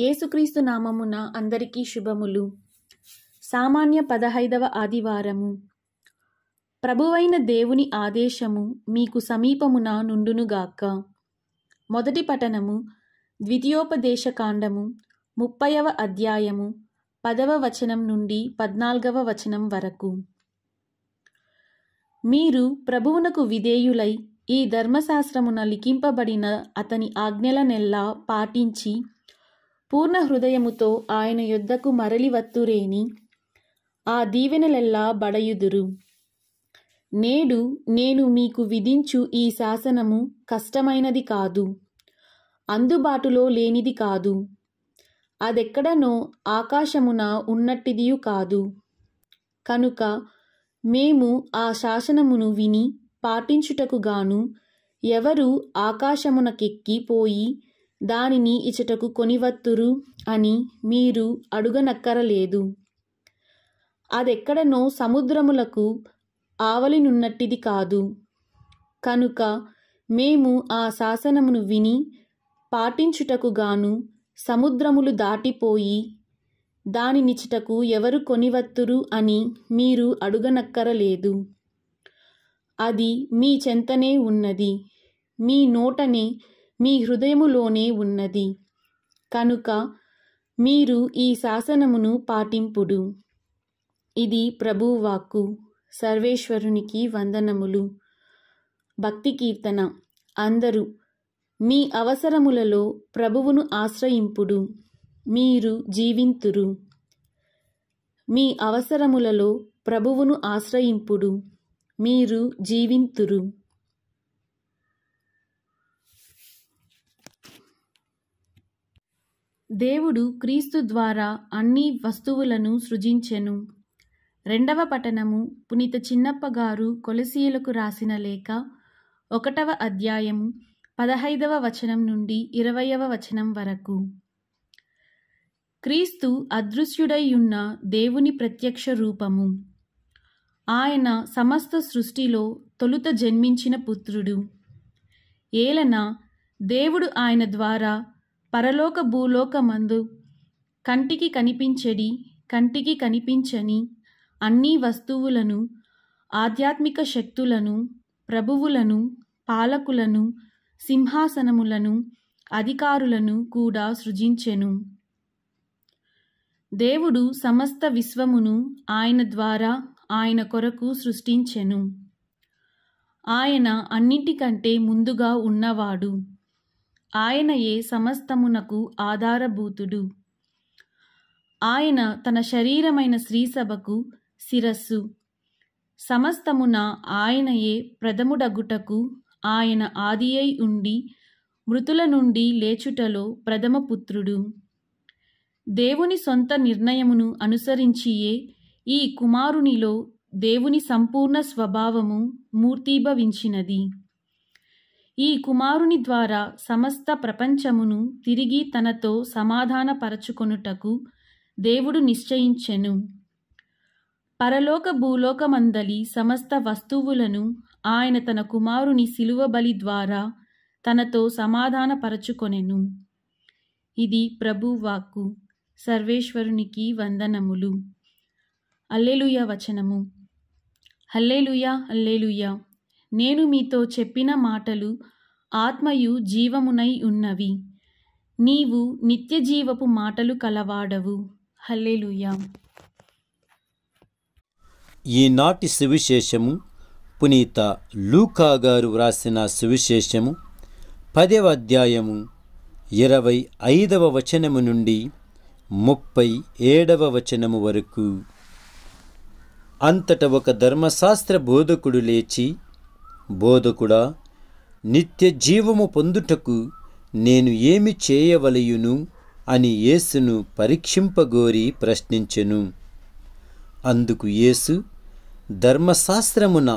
యేసుక్రీస్తు నామమున అందరికీ శుభములు సామాన్య పదహైదవ ఆదివారము ప్రభువైన దేవుని ఆదేశము మీకు సమీపమున నుండునుగాక మొదటి పఠనము ద్వితీయోపదేశకాండము ముప్పైవ అధ్యాయము పదవ వచనం నుండి పద్నాలుగవ వచనం వరకు మీరు ప్రభువునకు విధేయులై ఈ ధర్మశాస్త్రమున లిఖింపబడిన అతని ఆజ్ఞలనెల్లా పాటించి పూర్ణ హృదయముతో ఆయన యొద్దకు మరలి వత్తురేని ఆ దీవెనలెల్లా బడయుదురు నేడు నేను మీకు విధించు ఈ శాసనము కష్టమైనది కాదు అందుబాటులో లేనిది కాదు అదెక్కడనో ఆకాశమున ఉన్నట్టిదియు కాదు కనుక మేము ఆ శాసనమును విని పాటించుటకుగాను ఎవరు ఆకాశమునకెక్కిపోయి పోయి దానిని ఇచటకు కొనివత్తురు అని మీరు అడుగనక్కరలేదు అదెక్కడనో సముద్రములకు ఆవలినున్నట్టిది కాదు కనుక మేము ఆ శాసనమును విని పాటించుటకు గాను సముద్రములు దాటిపోయి దానినిచుటకు ఎవరు కొనివత్తురు అని మీరు అడుగనక్కరలేదు అది మీ చెంతనే ఉన్నది మీ నోటనే మీ హృదయములోనే ఉన్నది కనుక మీరు ఈ శాసనమును పాటింపుడు ఇది ప్రభువాక్కు సర్వేశ్వరునికి వందనములు భక్తి కీర్తన అందరూ మీ అవసరములలో ప్రభువును ఆశ్రయింపుడు మీరు జీవింతురు మీ అవసరములలో ప్రభువును ఆశ్రయింపుడు మీరు జీవింతురు దేవుడు క్రీస్తు ద్వారా అన్ని వస్తువులను సృజించెను రెండవ పఠనము పునీత చిన్నప్ప గారు కొలసీయులకు రాసిన లేఖ ఒకటవ అధ్యాయము పదహైదవ వచనం నుండి ఇరవయవ వచనం వరకు క్రీస్తు అదృశ్యుడైయున్న దేవుని ప్రత్యక్ష రూపము ఆయన సమస్త సృష్టిలో తొలుత జన్మించిన పుత్రుడు ఏలన దేవుడు ఆయన ద్వారా పరలోక భూలోకమందు కంటికి కనిపించడి కంటికి కనిపించని అన్ని వస్తువులను ఆధ్యాత్మిక శక్తులను ప్రభువులను పాలకులను సింహాసనములను అధికారులను కూడా సృజించెను దేవుడు సమస్త విశ్వమును ఆయన ద్వారా ఆయన కొరకు సృష్టించెను ఆయన అన్నిటికంటే ముందుగా ఉన్నవాడు ఆయనయే సమస్తమునకు ఆధారభూతుడు ఆయన తన శరీరమైన శ్రీసభకు శిరస్సు సమస్తమున ఆయనయే ప్రథముడగుటకు ఆయన ఆది అయి ఉండి మృతుల నుండి లేచుటలో ప్రథమపుత్రుడు దేవుని సొంత నిర్ణయమును అనుసరించియే ఈ కుమారునిలో దేవుని సంపూర్ణ స్వభావము మూర్తీభవించినది ఈ కుమారుని ద్వారా సమస్త ప్రపంచమును తిరిగి తనతో సమాధానపరచుకొనుటకు దేవుడు నిశ్చయించెను పరలోక భూలోకమందలి సమస్త వస్తువులను ఆయన తన కుమారుని శిలువ బలి ద్వారా తనతో సమాధానపరచుకొనెను ఇది ప్రభువాక్కు సర్వేశ్వరునికి వందనములు అల్లెలుయ వచనము హల్లేలుయ అల్లేలుయ నేను మీతో చెప్పిన మాటలు ఆత్మయు జీవమునై ఉన్నవి నీవు నిత్యజీవపు మాటలు కలవాడవు హల్లెలుయా ఈనాటి సువిశేషము పునీత లూకా గారు వ్రాసిన సువిశేషము పదవ అధ్యాయము ఇరవై ఐదవ వచనము నుండి ముప్పై ఏడవ వచనము వరకు అంతట ఒక ధర్మశాస్త్ర బోధకుడు లేచి బోధకుడా నిత్య జీవము పొందుటకు నేను ఏమి చేయవలయును అని యేసును పరీక్షింపగోరి ప్రశ్నించెను అందుకు యేసు ధర్మశాస్త్రమున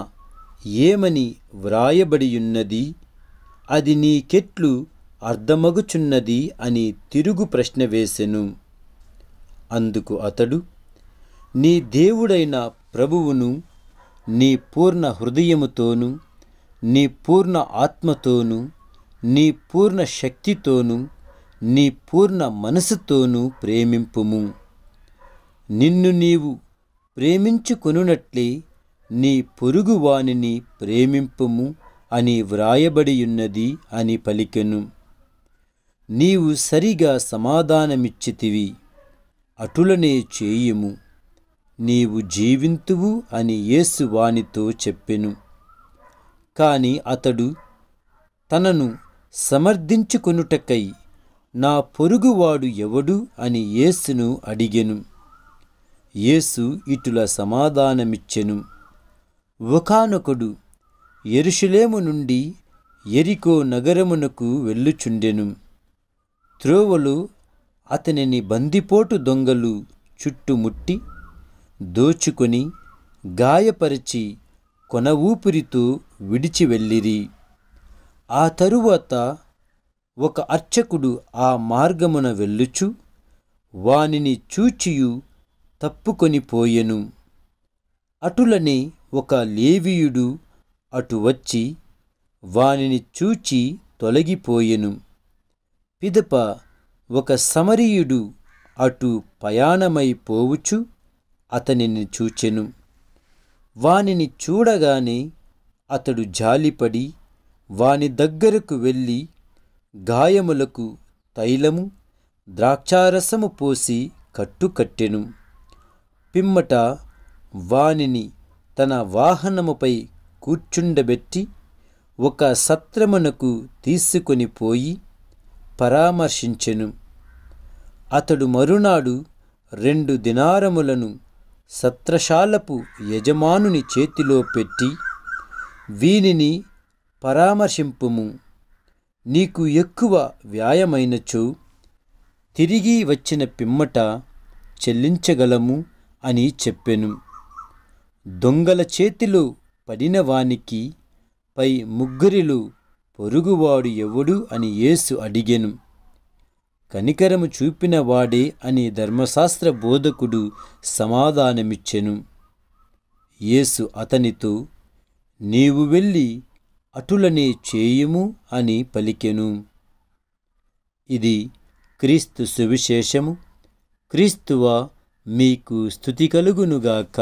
ఏమని వ్రాయబడియున్నది అది నీకెట్లు అర్థమగుచున్నది అని తిరుగు ప్రశ్న వేసెను అందుకు అతడు నీ దేవుడైన ప్రభువును నీ పూర్ణ హృదయముతోనూ నీ పూర్ణ ఆత్మతోనూ నీ పూర్ణ శక్తితోనూ నీ పూర్ణ మనసుతోనూ ప్రేమింపుము నిన్ను నీవు ప్రేమించుకొనున్నట్లే నీ పొరుగువానిని ప్రేమింపుము అని వ్రాయబడియున్నది అని పలికెను నీవు సరిగా సమాధానమిచ్చితివి అటులనే చేయుము నీవు జీవింతువు అని యేసు వానితో చెప్పెను కాని అతడు తనను సమర్థించుకొనుటకై నా పొరుగువాడు ఎవడు అని యేసును అడిగెను యేసు ఇటుల సమాధానమిచ్చెను ఒకనొకడు ఎరుషులేము నుండి ఎరికో నగరమునకు వెళ్ళుచుండెను త్రోవలు అతనిని బందిపోటు దొంగలు చుట్టుముట్టి దోచుకొని గాయపరిచి కొన ఊపిరితో విడిచి వెళ్ళిరి ఆ తరువాత ఒక అర్చకుడు ఆ మార్గమున వెళ్ళుచు వానిని చూచియు తప్పుకొని పోయెను అటులని ఒక లేవీయుడు అటు వచ్చి వానిని చూచి తొలగిపోయెను పిదప ఒక సమరీయుడు అటు పయాణమై పోవుచు అతనిని చూచెను వానిని చూడగానే అతడు జాలిపడి వాని దగ్గరకు వెళ్ళి గాయములకు తైలము ద్రాక్షారసము పోసి కట్టుకట్టెను పిమ్మట వానిని తన వాహనముపై కూర్చుండబెట్టి ఒక సత్రమునకు తీసుకొని పోయి పరామర్శించెను అతడు మరునాడు రెండు దినారములను సత్రశాలపు యజమానుని చేతిలో పెట్టి వీనిని పరామర్శింపుము నీకు ఎక్కువ వ్యాయమైనచు తిరిగి వచ్చిన పిమ్మట చెల్లించగలము అని చెప్పెను దొంగల చేతిలో పడినవానికి పై ముగ్గురిలు పొరుగువాడు ఎవడు అని యేసు అడిగెను కనికరము చూపిన వాడే అని ధర్మశాస్త్ర బోధకుడు సమాధానమిచ్చెను యేసు అతనితో నీవు వెళ్ళి అటులనే చేయుము అని పలికెను ఇది క్రీస్తు సువిశేషము క్రీస్తువ మీకు స్థుతి కలుగునుగాక